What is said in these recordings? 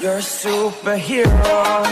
You're a superhero.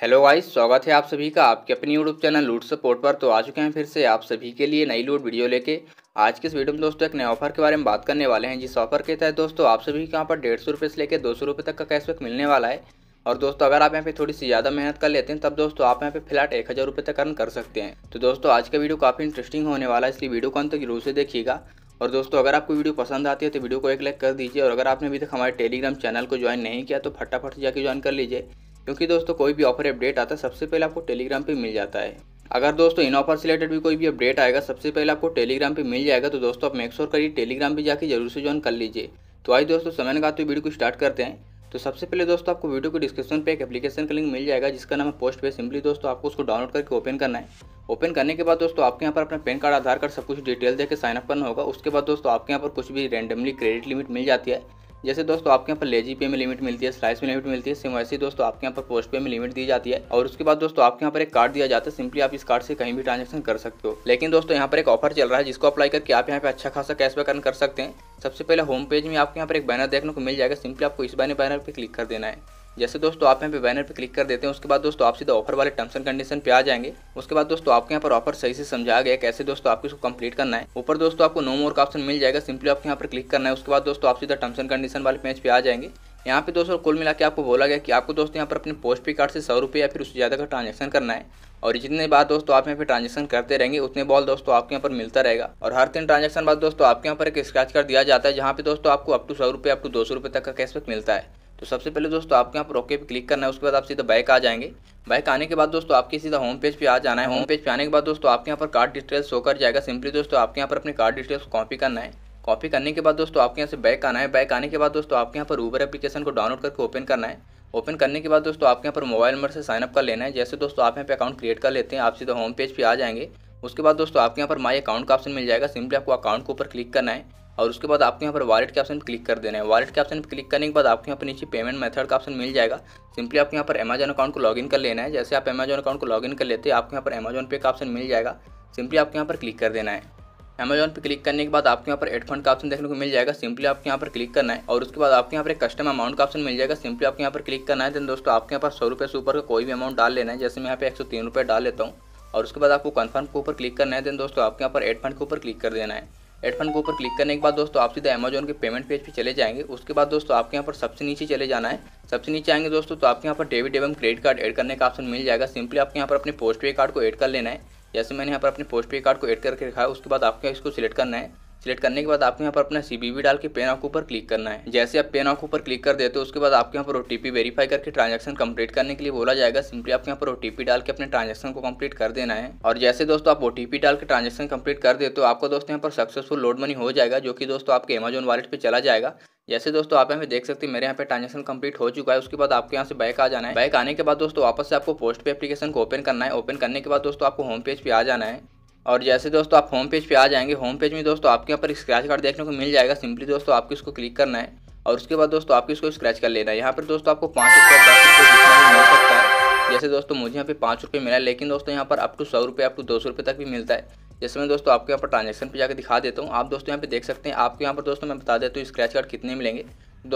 Hello guys स्वागत है आप सभी का आपके अपने यूट्यूब चैनल लूट सपोर्ट पर तो आ चुके हैं फिर से आप सभी के लिए नई लूट वीडियो लेके आज के इस वीडियो में दोस्तों एक नए ऑफर के बारे में बात करने वाले हैं जिस ऑफर के तहत दोस्तों आप सभी के यहाँ पर डेढ़ सौ रुपये से लेकर दो सौ रुपये तक का कैशबैक मिलने वाला है और दोस्तों अगर आप यहाँ पे थोड़ी सी ज़्यादा मेहनत कर लेते हैं तब दोस्तों आप यहाँ पे फ्लैट एक हज़ार रुपये तक अर्न कर सकते हैं तो दोस्तों आज का वीडियो काफ़ी इंटरेस्टिंग होने वाला है इसलिए वीडियो को अंत जरूर से देखिएगा और दोस्तों अगर आपको वीडियो पसंद आती है तो वीडियो को एक लाइक कर दीजिए और अगर आपने अभी तक हमारे टेलीग्राम चैनल को ज्वाइन नहीं किया तो फटाफट जाके ज्वाइन कर लीजिए क्योंकि दोस्तों कोई भी ऑफर अपडेट आता है सबसे पहले आपको टेलीग्राम पर मिल जाता है अगर दोस्तों इन ऑफर से रिलेटेड भी कोई भी अपडेट आएगा सबसे पहले आपको टेलीग्राम पर मिल जाएगा तो दोस्तों आप मेक श्योर करिए टेलीग्राम पर जाकर जरूर से ज्वाइन कर लीजिए तो आई दोस्तों समय लगा तो वीडियो को स्टार्ट करते हैं तो सबसे पहले दोस्तों आपको वीडियो को डिस्क्रिप्शन पे एक एप्लीकेशन का लिंक मिल जाएगा जिसका नाम है पोस्ट पे सिंपली दोस्तों आपको उसको डाउनलोड करके ओपन करना है ओपन करने के बाद दोस्तों आपके यहाँ पर अपना पैन कार्ड आधार कार्ड सब कुछ डिटेल देकर साइनअप करना होगा उसके बाद दोस्तों आपके यहाँ पर कुछ भी रैंडमली क्रेडिट लिमिट मिल जाती है जैसे दोस्तों आपके यहाँ पर लेजी पे में लिमिट मिलती है स्लाइस में लिमिट मिलती है सिम वैसे दोस्तों आपके यहाँ पर पोस्ट पे में लिमिट दी जाती है और उसके बाद दोस्तों आपके यहाँ पर एक कार्ड दिया जाता है सिंपली आप इस कार्ड से कहीं भी ट्रांजेक्शन कर सकते हो लेकिन दोस्तों यहाँ पर एक ऑफर चल रहा है जिसको अप्लाई करके आप यहाँ पर अच्छा खासा कैशबैक अर्न कर सकते हैं सबसे पहले होम पेज में आपको यहाँ पर एक बैनर देखने को मिल जाएगा सिंपली आपको इस बैनर बैनर पर क्लिक कर देना है जैसे दोस्तों आप यहाँ पे बैनर पे क्लिक कर देते हैं उसके बाद दोस्तों आप सीधा ऑफर वाले टर्म्स एंड कंडीशन पे आ जाएंगे उसके बाद दोस्तों आपके यहाँ पर ऑफर सही से समझा गया कैसे दोस्तों आपको इसको कंप्लीट करना है ऊपर दोस्तों आपको नो मोर का ऑप्शन मिल जाएगा सिंपली आपको यहाँ पर क्लिक करना है उसके बाद दोस्तों आप सीधा टर्म्स एंड कंडीशन वाले पेज पे आ जाएंगे यहाँ पे दोस्तों कुल मिला के आपको बोला गया कि आपको दोस्तों यहाँ पर अपने पोस्ट पे कार्ड से सौ रुपये या फिर उससे ज़्यादा का ट्रांजेक्शन करना है और जितने बाद दोस्तों आप यहाँ पे ट्रांजेक्शन करते रहेंगे उतने बॉल दोस्तों आपके यहाँ पर मिलता रहेगा और हर तीन ट्रांजेक्शन बाद दोस्तों आपके यहाँ पर एक स्क्रैच कार्ड दिया जाता है जहाँ पे दोस्तों आपको अप टू सौ रुपये अप टू दो सौ रुपये तक का कैशबैक मिलता है तो सबसे पहले दोस्तों आपके यहाँ पर ओके पे क्लिक करना है उसके बाद आप सीधा बाइक आ जाएंगे बाइक आने के बाद दोस्तों आपके सीधा होम पेज पे आ जाना है होम पेज पे आने के बाद दोस्तों आपके यहाँ पर कार्ड डिटेल्स शो कर जाएगा सिंपली दोस्तों आपके यहाँ पर अपने कार्ड डिटेल्स कॉपी करना है कॉपी करने के बाद दोस्तों आपके यहाँ से बैक आना है बैक आने के बाद दोस्तों आपके यहाँ पर ऊबर एप्लीकेशन को डाउनलोड करके ओपन करना है ओपन करने के बाद दोस्तों आपके यहाँ पर मोबाइल नंबर से साइनअप कर लेना है जैसे दोस्तों आप यहाँ पे अकाउंट क्रिएट कर लेते हैं आप सीधे होम पेज पर आ जाएंगे उसके बाद दोस्तों आपके यहाँ पर माई अकाउंट का ऑप्शन मिल जाएगा सिंपली आपको अकाउंट के ऊपर क्लिक करना है और उसके बाद आपके यहाँ पर वॉलेट के ऑप्शन क्लिक कर देना है वॉलेट के ऑप्शन क्लिक करने के बाद आपके यहाँ पर नीचे पेमेंट मेथड का ऑप्शन मिल जाएगा सिंपली आपके यहाँ पर अमेजन अकाउंट को लॉगिन कर लेना है जैसे आप अमेजन अकाउंट को लॉगिन कर लेते हैं आपके यहाँ पर अमेजन पे का ऑप्शन मिल जाएगा सिंपली आपके यहाँ पर क्लिक कर देना है अमेजॉन पे क्लिक करने के बाद आपके यहाँ पर एड फंड का ऑप्शन देखने को मिल जाएगा सिंपली आपके यहाँ पर क्लिक करना है और उसके बाद आपके यहाँ पर एक कस्टम अमाउंट का ऑप्शन मिल जाएगा सिंपली आपके यहाँ पर क्लिक करना है देन दोस्तों आपके यहाँ पर सौ रुपये से ऊपर का कोई भी अमाउंट डाल लेना है जैसे मैं यहाँ पे एक सौ तीन रुपये डाल लेता हूँ और उसके बाद आपको कन्फर्म के ऊपर क्लिक करना है देन दोस्तों आपके यहाँ पर एड फंड के ऊपर क्लिक कर देना है एड फंड के ऊपर क्लिक करने के बाद दोस्तों आप सीधा अमेजॉन के पेमेंट पेज पर चले जाएंगे उसके बाद दोस्तों आपके यहाँ पर सबसे नीचे चले जाना है सबसे नीचे आएंगे दोस्तों तो आपके यहाँ पर डेबिट एवं क्रेडिट कार्ड एड करने का ऑप्शन मिल जाएगा सिंपली आपके यहाँ पर अपने पोस्ट पे कार्ड को एड कर लेना है जैसे मैंने यहाँ पर अपने पोस्ट पे कार्ड को एड करके रखा है उसके बाद आपको इसको सिलेक्ट करना है सिलेक्ट करने के बाद आपको यहाँ पर अपना सी डाल के पेन ऑफ ऊपर क्लिक करना है जैसे आप पेन ऑफ ऊपर क्लिक कर देते हो उसके बाद आपके यहाँ पर पी वेरीफाई करके ट्रांजेक्शन कंप्लीट करने के लिए बोला जाएगा सिंपली आपके यहाँ पर पी डाल के अपने ट्रांजेक्शन को कंप्लीट कर देना है और जैसे दोस्तों आप ओटीपी डाल के ट्रांजेक्शन कंप्लीट कर देते हो आपको दोस्तों यहाँ पर सक्सेसफुल लोड मनी हो जाएगा जो कि दोस्तों आपके अमेजोन वॉलेट पर चला जाएगा जैसे दोस्तों आप यहाँ पे देख सकते हैं मेरे यहाँ पे ट्रांजेक्शन कंप्लीट हो चुका है उसके बाद आपके यहाँ से बैक आ जाना है बैक आने के बाद दोस्तों वापस से आपको पोस्ट पे एप्लीकेशन को ओपन करना है ओपन करने के बाद दोस्तों आपको होम पेज पे आ जाना है और जैसे दोस्तों आप होम पेज पे आ जाएंगे होम पेज में दोस्तों आपके यहाँ पर स्क्रैच कार्ड देखने को मिल जाएगा सिंपली दोस्तों आपको इसको क्लिक करना है और उसके बाद दोस्तों आपको इसको स्क्रैच कर लेना है यहाँ पर दोस्तों आपको पाँच रुपये दस रुपये जितना भी मिल सकता है जैसे दोस्तों मुझे यहाँ पे पाँच रुपये मिला है लेकिन दोस्तों यहाँ पर अप टू सौ रुपये अप टू दो सौ रुपये तक भी मिलता है जैसे मैं दोस्तों आपके यहाँ पर ट्रांजेक्शन पे जाकर दिखा देता हूँ आप दोस्तों यहाँ पे देख सकते हैं आपके यहाँ पर दोस्तों मैं बता देता हूँ स्क्रैच कार्ड कितने मिलेंगे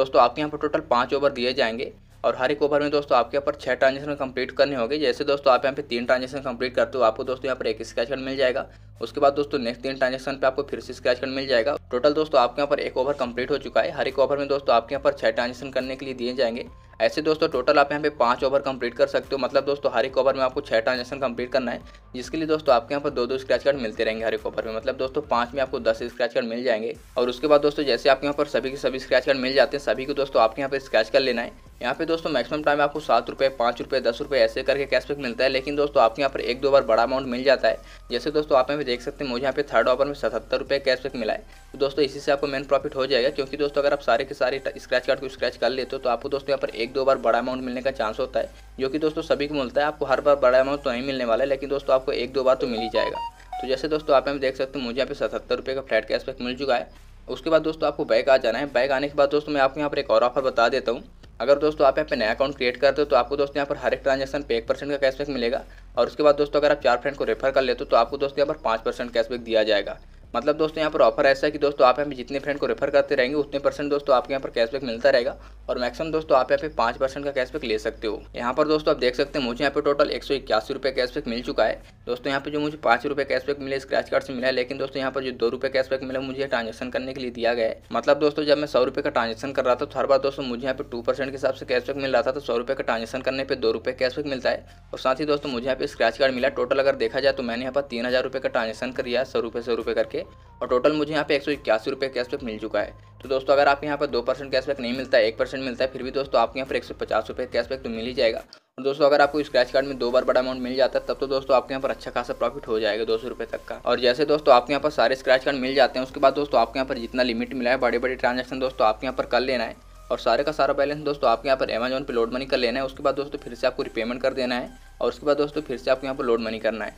दोस्तों आपके यहाँ पर टोटल पाँच ओवर दिए जाएंगे और हर एक ओवर में दोस्तों आपके यहाँ पर छह ट्रांजेक्शन कंप्लीट करने होंगे जैसे दोस्तों आप यहाँ पे तीन ट्रांजेक्शन कंप्लीट करते हो आपको दोस्तों यहाँ पर एक स्क्रैच कार्ड मिल जाएगा उसके बाद दोस्तों नेक्स्ट तीन ट्रांजेक्शन पे आपको फिर से स्क्रैच कार्ड मिल जाएगा टोटल दोस्तों आपके यहाँ पर एक ओवर कंप्लीट हो चुका है हर एक ओवर में दोस्तों आपके यहाँ पर छह ट्रांजेक्शन करने के लिए दिए जाएंगे ऐसे दोस्तों टोटल आप यहाँ पे पांच ओवर कंप्लीट कर सकते हो मतलब दोस्तों हर एक ओवर में आपको छह ट्रांजेक्शन कंप्लीट करना है जिसके लिए दोस्तों आपके यहाँ पर दो दो स्क्रैच कार्ड मिलते रहेंगे हर एक ओवर में मतलब दोस्तों पाँच में आपको दस स्क्रैच कार्ड मिल जाएंगे और उसके बाद दोस्तों जैसे आपके यहाँ पर सभी के सभी स्क्रैच कार्ड मिल जाते हैं सभी को दोस्तों आपके यहाँ पर स्क्रैच कार्ड लेना है यहाँ पे दोस्तों मैक्सिमम टाइम आपको सात रुपये पाँच रुपये दस रुपये ऐसे करके कैशबैक मिलता है लेकिन दोस्तों आपके यहाँ पर एक दो बार बड़ा अमाउंट मिल जाता है जैसे दोस्तों आप यहाँ पे देख सकते हैं मुझे यहाँ पे थर्ड ऑफर में सतहत्तर रुपये कैशबैक मिला है तो दोस्तों इसी से आपको मेन प्रॉफिट हो जाएगा क्योंकि दोस्तों अगर आप सारे के सारे स्क्रैच कार्ड को स्क्रैच कर लेते हो तो आपको दोस्तों यहाँ पर एक दो बार बड़ा अमाउंट मिलने का चांस होता है जो कि दोस्तों सभी को मिलता है आपको हर बार बड़ा अमाउंट तो नहीं मिलने वाला है लेकिन दोस्तों आपको एक दो बार तो मिल ही जाएगा तो जैसे दोस्तों आप यहाँ देख सकते हैं मुझे यहाँ पे सतहत्तर रुपये का फ्लैट कैशबैक मिल चुका है उसके बाद दोस्तों आपको बैग आ जाना है बैग आने के बाद दोस्तों मैं आपको यहाँ पर एक और ऑफर बता देता हूँ अगर दोस्तों आप यहाँ पे नया अकाउंट क्रिएट करते हो तो आपको दोस्तों यहाँ पर हर एक ट्रांजेक्शन पे एक परसेंट का कैशबैक मिलेगा और उसके बाद दोस्तों अगर आप चार फ्रेंड को रेफर कर लेते हो तो आपको दोस्तों यहाँ पर पाँच परसेंट कैशबैक दिया जाएगा मतलब दोस्तों यहाँ पर ऑफर ऐसा है कि दोस्तों आप यहाँ पर जितने फ्रेंड को रेफर करते रहेंगे उतने परसेंट दोस्तों आपके यहाँ पर कैशबैक मिलता रहेगा और मैक्सिमम दोस्तों आप यहाँ पे पाँच परसेंट का कैशबैक ले सकते हो यहाँ पर दोस्तों आप देख सकते हैं मुझे यहाँ पे टोटल एक सौ इक्यासी रुपये कैशबैक मिल चुका है दोस्तों यहाँ पर जो मुझे पाँच रुपये कैशबैक मिले स्क्रैच कार्ड से मिला लेकिन दोस्तों यहाँ पर जो दो रुपये कैशबैक मिला मुझे ट्रांजेक्शन करने के लिए दिया गया है मतलब दोस्तों जब मैं सौ रुपये का ट्रांजेक्शन कर रहा था तो हर बार दोस्तों मुझे यहाँ पर टू परसेंट के हिसाब से कैशबैक मिल रहा था तो सौ रुपये का ट्रांजेक्शन करने पर दो रुपये कैशबैक मिलता है और साथ ही दोस्तों मुझे यहाँ पर स्क्रैच कार्ड मिला टोटल अगर देखा जाए तो मैंने यहाँ पर तीन हज़ार रुपये का ट्रांजेक्शन कर दिया सौ रुपये सौ रुपये करके और टोटल मुझे यहाँ पे एक सौ इक्यासी रुपये कैशबैक मिल चुका है तो दोस्तों अगर आप यहाँ पर दो परसेंट कैशबैक नहीं मिलता है एक परसेंट मिलता है फिर भी दोस्तों आपके यहाँ पर एक सौ पचास रुपये कैशबैक तो मिल ही जाएगा और दोस्तों अगर आपको स्क्रैच कार्ड में दो बार बड़ा अमाउंट मिल जाता है तब तो दोस्तों आपके यहाँ पर अच्छा खासा प्रॉफिट हो जाएगा दो सौ तक का और जैसे दोस्तों आपके यहाँ पर सारे स्क्रैच कार्ड मिल जाते हैं उसके बाद दोस्तों आपके यहाँ पर जितना लिमिट मिला है बड़े बड़े ट्रांजेक्शन दोस्तों आपके यहाँ पर कर लेना है और सारे का सारा बैलेंस दोस्तों आपके यहाँ पर अमेजोन पर लोड मनी कर लेना है उसके बाद दोस्तों फिर से आपको रिपेमेंट कर देना है और उसके बाद दोस्तों फिर से आपको यहाँ पर लोड मनी करना है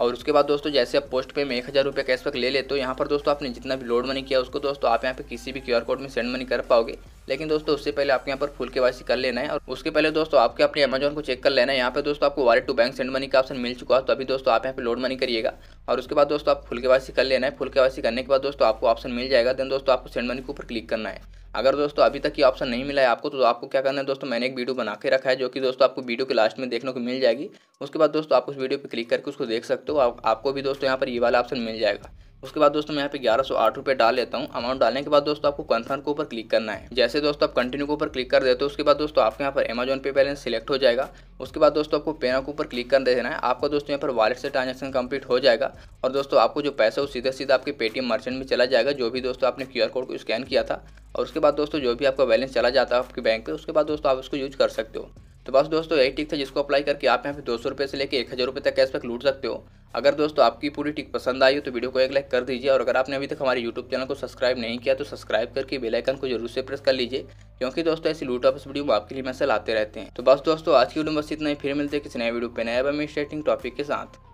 और उसके बाद दोस्तों जैसे आप पोस्ट पे में एक हज़ार रुपये कैशबैक ले लेते हो यहाँ पर दोस्तों आपने जितना भी लोड मनी किया उसको दोस्तों आप यहाँ पे किसी भी क्यूआर कोड में सेंड मनी कर पाओगे लेकिन दोस्तों उससे पहले आपके यहाँ पर फुल के कर लेना है और उसके पहले दोस्तों आपके अपने अमेजोन को चेक कर लेना है यहाँ पे दोस्तों आपको wallet to bank send money का ऑप्शन मिल चुका है तो अभी दोस्तों आप यहाँ पे लोड मनी करिएगा और उसके बाद दोस्तों आप फुल के कर लेना है फुल के करने के बाद दोस्तों आपको ऑप्शन मिल जाएगा देन दोस्तों आपको सेंड मनी के ऊपर क्लिक करना है अगर दोस्तों अभी तक ये ऑप्शन नहीं मिला है आपको तो आपको क्या करना है दोस्तों मैंने एक वीडियो बना के रखा है जो कि दोस्तों आपको वीडियो के लास्ट में देखने को मिल जाएगी उसके बाद दोस्तों आप उस वीडियो पर क्लिक करके उसको देख सकते हो आपको भी दोस्तों यहाँ पर ये वाला ऑप्शन मिल जाएगा उसके बाद दोस्तों मैं यहाँ पे ग्यारह सौ आठ रुपये डाल लेता हूँ अमाउंट डालने के बाद दोस्तों आपको कन्फर्म के ऊपर क्लिक करना है जैसे दोस्तों आप कंटिन्यू के ऊपर क्लिक कर देते हो उसके बाद दोस्तों आपके यहाँ पर अमेजॉन पे बैलेंस सिलेक्ट हो जाएगा उसके बाद दोस्तों आपको पेना के ऊपर क्लिक कर देना है आपका दोस्तों यहाँ पर वॉलेट से ट्रांजेक्शन कम्प्लीट हो जाएगा और दोस्तों आपको जो पैसा वो सीधा सीधा आपके पेटीएम मर्चेंट में चला जाएगा जो भी दोस्तों आपने क्यू कोड को स्कैन किया था और उसके बाद दोस्तों जो भी आपका बैलेंस चला जाता है आपके बैंक पर उसके बाद दोस्तों आप उसको यूज कर सकते हो तो बस दोस्तों यही टिक था जिसको अप्लाई करके आप यहाँ पे दो सौ रुपये से लेकर एक हज़ार रुपये तक कैशबैक लूट सकते हो अगर दोस्तों आपकी पूरी टिक पसंद आई हो तो वीडियो को एक लाइक कर दीजिए और अगर आपने अभी तक हमारे यूट्यूब चैनल को सब्सक्राइब नहीं किया तो सब्सक्राइब करके बेलाइकन को जरूर से प्रेस कर लीजिए क्योंकि दोस्तों ऐसी लूट ऑफ वीडियो आपके लिए मैसेज आते रहते हैं तो बस दोस्तों आज की वीडियो बस इतना ही फिर मिलते हैं किसी नए वीडियो पर नए स्टेटिंग टॉपिक के साथ